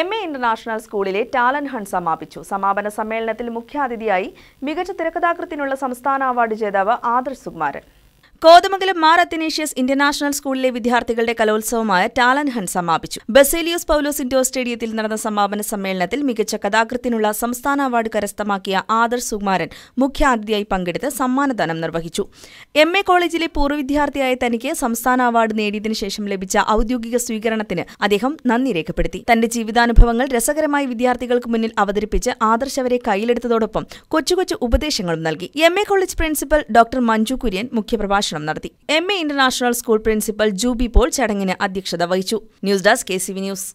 M A international സ്കൂളിലെ talent hunt സമാപിച്ചു സമാപന സമ്മേളനത്തിൽ മുഖ്യാതിഥിയായി മികച്ച തിരക്കഥാകൃത്തിനുള്ള സംസ്ഥാന അവാർഡ് ജേതാവ് ആദർശ് സുകുമാരൻ കോതമംഗലം മാർ അത്തനേഷ്യസ് ഇന്റർനാഷണൽ സ്കൂളിലെ വിദ്യാർത്ഥികളുടെ കലോത്സവമായ ടാലന്റ് ഹൺ സമാപിച്ചു ബസേലിയോസ് പൌലോസ് ഇൻഡോർ സ്റ്റേഡിയത്തിൽ നടന്ന സമാപന സമ്മേളനത്തിൽ മികച്ച കഥാകൃത്തിനുള്ള സംസ്ഥാന അവാർഡ് കരസ്ഥമാക്കിയ ആദർശ് സുകുമാരൻ മുഖ്യാതിഥിയായി പങ്കെടുത്ത് സമ്മാനദാനം നിർവഹിച്ചു എം എ കോളേജിലെ പൂർവ്വ വിദ്യാർത്ഥിയായ തനിക്ക് സംസ്ഥാന അവാർഡ് നേടിയതിനു ശേഷം ലഭിച്ച ഔദ്യോഗിക സ്വീകരണത്തിന് അദ്ദേഹം നന്ദി രേഖപ്പെടുത്തി തന്റെ ജീവിതാനുഭവങ്ങൾ രസകരമായി വിദ്യാർത്ഥികൾക്ക് മുന്നിൽ അവതരിപ്പിച്ച് ആദർശ് അവരെ കയ്യിലെടുത്തതോടൊപ്പം കൊച്ചു കൊച്ചു ഉപദേശങ്ങളും നൽകി M A college principal doctor Manju Kurian മുഖ്യപ്രഭാഷണം പ്രഭാഷണം നടത്തി M A international school principal Jubi Paul ചടങ്ങിന് അധ്യക്ഷത വഹിച്ചു ന്യൂസ് ഡെസ്ക് കെ ന്യൂസ്